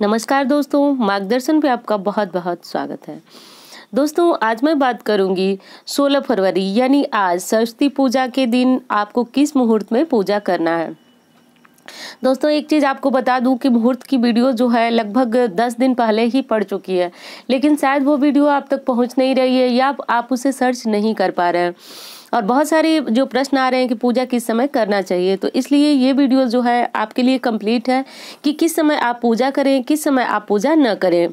नमस्कार दोस्तों मार्गदर्शन पे आपका बहुत बहुत स्वागत है दोस्तों आज मैं बात करूंगी 16 फरवरी यानी आज सरस्वती पूजा के दिन आपको किस मुहूर्त में पूजा करना है दोस्तों एक चीज़ आपको बता दूं कि मुहूर्त की वीडियो जो है लगभग दस दिन पहले ही पड़ चुकी है लेकिन शायद वो वीडियो आप तक पहुंच नहीं रही है या आप उसे सर्च नहीं कर पा रहे हैं और बहुत सारे जो प्रश्न आ रहे हैं कि पूजा किस समय करना चाहिए तो इसलिए ये वीडियो जो है आपके लिए कंप्लीट है कि किस समय आप पूजा करें किस समय आप पूजा न करें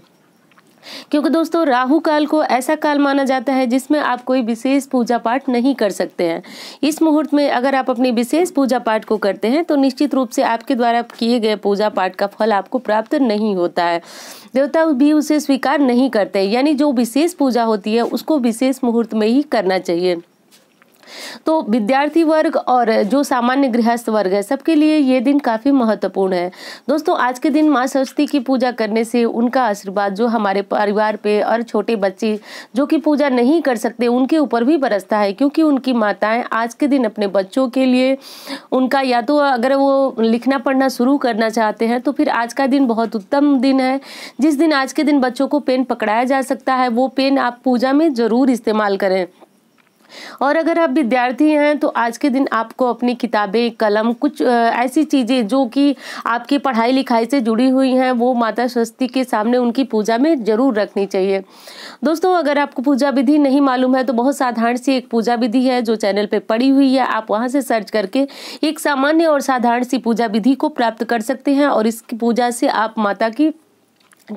क्योंकि दोस्तों राहु काल को ऐसा काल माना जाता है जिसमें आप कोई विशेष पूजा पाठ नहीं कर सकते हैं इस मुहूर्त में अगर आप अपनी विशेष पूजा पाठ को करते हैं तो निश्चित रूप से आपके द्वारा किए गए पूजा पाठ का फल आपको प्राप्त नहीं होता है देवता भी उसे स्वीकार नहीं करते यानी जो विशेष पूजा होती है उसको विशेष मुहूर्त में ही करना चाहिए तो विद्यार्थी वर्ग और जो सामान्य गृहस्थ वर्ग है सबके लिए ये दिन काफ़ी महत्वपूर्ण है दोस्तों आज के दिन माँ सरस्वती की पूजा करने से उनका आशीर्वाद जो हमारे परिवार पे और छोटे बच्चे जो कि पूजा नहीं कर सकते उनके ऊपर भी बरसता है क्योंकि उनकी माताएं आज के दिन अपने बच्चों के लिए उनका या तो अगर वो लिखना पढ़ना शुरू करना चाहते हैं तो फिर आज का दिन बहुत उत्तम दिन है जिस दिन आज के दिन बच्चों को पेन पकड़ाया जा सकता है वो पेन आप पूजा में ज़रूर इस्तेमाल करें और अगर आप विद्यार्थी हैं तो आज के दिन आपको अपनी किताबें कलम कुछ ऐसी चीज़ें जो कि आपकी पढ़ाई लिखाई से जुड़ी हुई हैं वो माता सरस्वती के सामने उनकी पूजा में ज़रूर रखनी चाहिए दोस्तों अगर आपको पूजा विधि नहीं मालूम है तो बहुत साधारण सी एक पूजा विधि है जो चैनल पर पड़ी हुई है आप वहाँ से सर्च करके एक सामान्य और साधारण सी पूजा विधि को प्राप्त कर सकते हैं और इस पूजा से आप माता की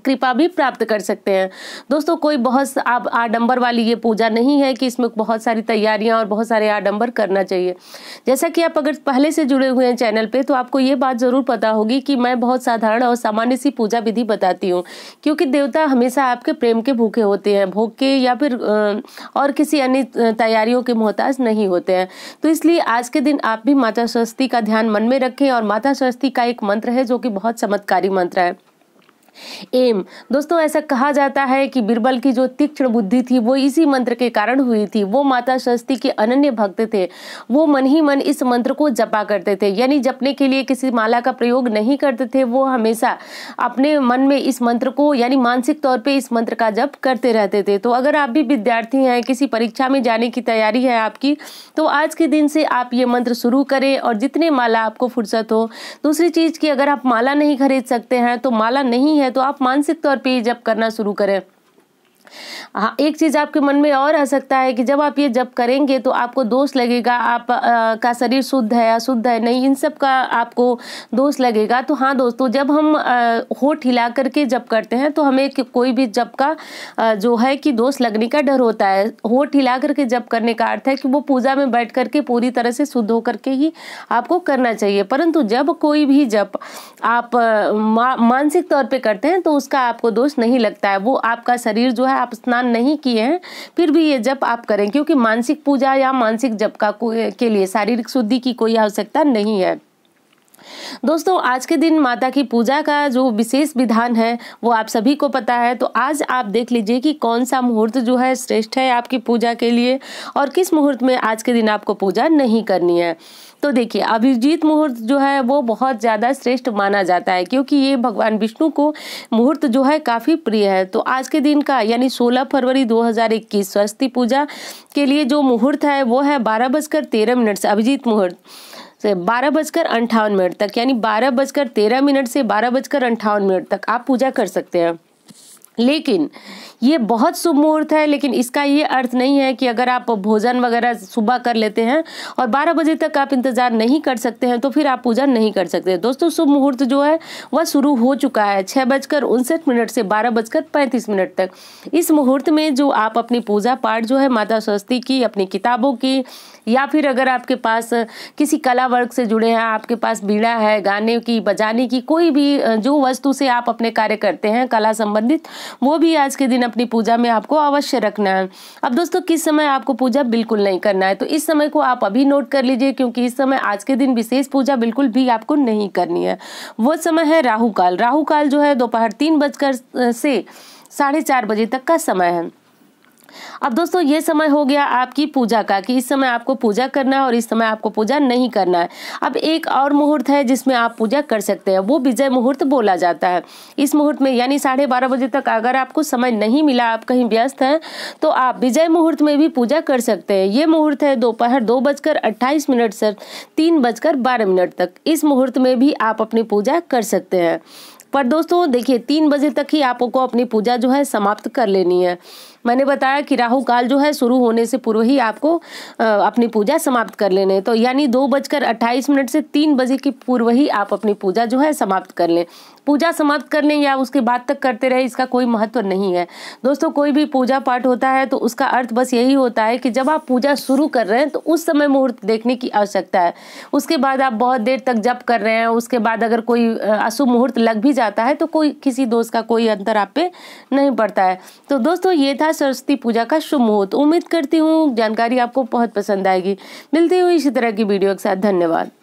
कृपा भी प्राप्त कर सकते हैं दोस्तों कोई बहुत आप आडंबर वाली ये पूजा नहीं है कि इसमें बहुत सारी तैयारियां और बहुत सारे आडंबर करना चाहिए जैसा कि आप अगर पहले से जुड़े हुए हैं चैनल पे तो आपको ये बात ज़रूर पता होगी कि मैं बहुत साधारण और सामान्य सी पूजा विधि बताती हूँ क्योंकि देवता हमेशा आपके प्रेम के भूखे होते हैं भोग के या फिर और किसी अन्य तैयारियों के मोहताज नहीं होते हैं तो इसलिए आज के दिन आप भी माता सरस्वती का ध्यान मन में रखें और माता सरस्वती का एक मंत्र है जो कि बहुत चमत्कारी मंत्र है एम दोस्तों ऐसा कहा जाता है कि बीरबल की जो तीक्ष्ण बुद्धि थी वो इसी मंत्र के कारण हुई थी वो माता सरस्वती के अनन्य भक्त थे वो मन ही मन इस मंत्र को जपा करते थे यानी जपने के लिए किसी माला का प्रयोग नहीं करते थे वो हमेशा अपने मन में इस मंत्र को यानी मानसिक तौर पर इस मंत्र का जप करते रहते थे तो अगर आप भी विद्यार्थी हैं किसी परीक्षा में जाने की तैयारी है आपकी तो आज के दिन से आप ये मंत्र शुरू करें और जितने माला आपको फुर्सत हो दूसरी चीज़ की अगर आप माला नहीं खरीद सकते हैं तो माला नहीं है है तो आप मानसिक तौर पर जब करना शुरू करें हाँ एक चीज़ आपके मन में और आ सकता है कि जब आप ये जब करेंगे तो आपको दोष लगेगा आप आ, का शरीर शुद्ध है अशुद्ध है नहीं इन सब का आपको दोष लगेगा तो हाँ दोस्तों जब हम होठ हिला करके जब करते हैं तो हमें कोई भी जब का आ, जो है कि दोष लगने का डर होता है होठ हिला करके जब करने का अर्थ है कि वो पूजा में बैठ करके पूरी तरह से शुद्ध होकर के ही आपको करना चाहिए परंतु जब कोई भी जब आप मा, मानसिक तौर पर करते हैं तो उसका आपको दोष नहीं लगता है वो आपका शरीर जो है है आप स्नान नहीं किए हैं फिर भी ये जप आप करें क्योंकि मानसिक पूजा या मानसिक जप का के लिए शारीरिक शुद्धि की कोई आवश्यकता नहीं है दोस्तों आज के दिन माता की पूजा का जो विशेष विधान है वो आप सभी को पता है तो आज आप देख लीजिए कि कौन सा मुहूर्त जो है श्रेष्ठ है आपकी पूजा के लिए और किस मुहूर्त में आज के दिन आपको पूजा नहीं करनी है तो देखिए अभिजीत मुहूर्त जो है वो बहुत ज़्यादा श्रेष्ठ माना जाता है क्योंकि ये भगवान विष्णु को मुहूर्त जो है काफ़ी प्रिय है तो आज के दिन का यानी सोलह फरवरी दो सरस्वती पूजा के लिए जो मुहूर्त है वो है बारह बजकर तेरह मिनट से अभिजीत मुहूर्त से बारह बजकर अंठावन मिनट तक यानी बारह बजकर तेरह मिनट से बारह बजकर अंठावन मिनट तक आप पूजा कर सकते हैं लेकिन ये बहुत शुभ मुहूर्त है लेकिन इसका ये अर्थ नहीं है कि अगर आप भोजन वगैरह सुबह कर लेते हैं और 12 बजे तक आप इंतज़ार नहीं कर सकते हैं तो फिर आप पूजा नहीं कर सकते दोस्तों शुभ मुहूर्त जो है वह शुरू हो चुका है छः बजकर उनसठ मिनट से बारह बजकर पैंतीस मिनट तक इस मुहूर्त में जो आप अपनी पूजा पाठ जो है माता सरस्वती की अपनी किताबों की या फिर अगर आपके पास किसी कला वर्ग से जुड़े हैं आपके पास बीड़ा है गाने की बजाने की कोई भी जो वस्तु से आप अपने कार्य करते हैं कला संबंधित वो भी आज के दिन अपनी पूजा में आपको अवश्य रखना है अब दोस्तों किस समय आपको पूजा बिल्कुल नहीं करना है तो इस समय को आप अभी नोट कर लीजिए क्योंकि इस समय आज के दिन विशेष पूजा बिल्कुल भी आपको नहीं करनी है वो समय है राहुकाल राहुकाल जो है दोपहर तीन बजकर से साढ़े चार बजे तक का समय है अब दोस्तों ये समय हो गया आपकी पूजा का कि इस समय आपको पूजा करना है और इस समय आपको पूजा नहीं करना है अब एक और मुहूर्त है जिसमें आप पूजा कर सकते हैं वो विजय मुहूर्त बोला जाता है इस मुहूर्त में यानी साढ़े बारह बजे तक अगर आपको समय नहीं मिला आप कहीं व्यस्त हैं तो आप विजय मुहूर्त में भी पूजा कर सकते हैं ये मुहूर्त है दोपहर दो बजकर अट्ठाईस मिनट से तीन बजकर बारह मिनट तक इस मुहूर्त में भी आप अपनी पूजा कर सकते हैं पर दोस्तों देखिए तीन बजे तक ही आपको अपनी पूजा जो है समाप्त कर लेनी है मैंने बताया कि राहु काल जो है शुरू होने से पूर्व ही आपको अपनी पूजा समाप्त कर लेने तो यानी दो बजकर अट्ठाईस मिनट से तीन बजे के पूर्व ही आप अपनी पूजा जो है समाप्त कर लें पूजा समाप्त कर लें या उसके बाद तक करते रहे इसका कोई महत्व नहीं है दोस्तों कोई भी पूजा पाठ होता है तो उसका अर्थ बस यही होता है कि जब आप पूजा शुरू कर रहे हैं तो उस समय मुहूर्त देखने की आवश्यकता है उसके बाद आप बहुत देर तक जप कर रहे हैं उसके बाद अगर कोई अशुभ मुहूर्त लग भी जाता है तो कोई किसी दोष का कोई अंतर आप पे नहीं पड़ता है तो दोस्तों ये था सरस्वती पूजा का शुभ मुहूर्त उम्मीद करती हूँ जानकारी आपको बहुत पसंद आएगी मिलते हुए इसी तरह की वीडियो के साथ धन्यवाद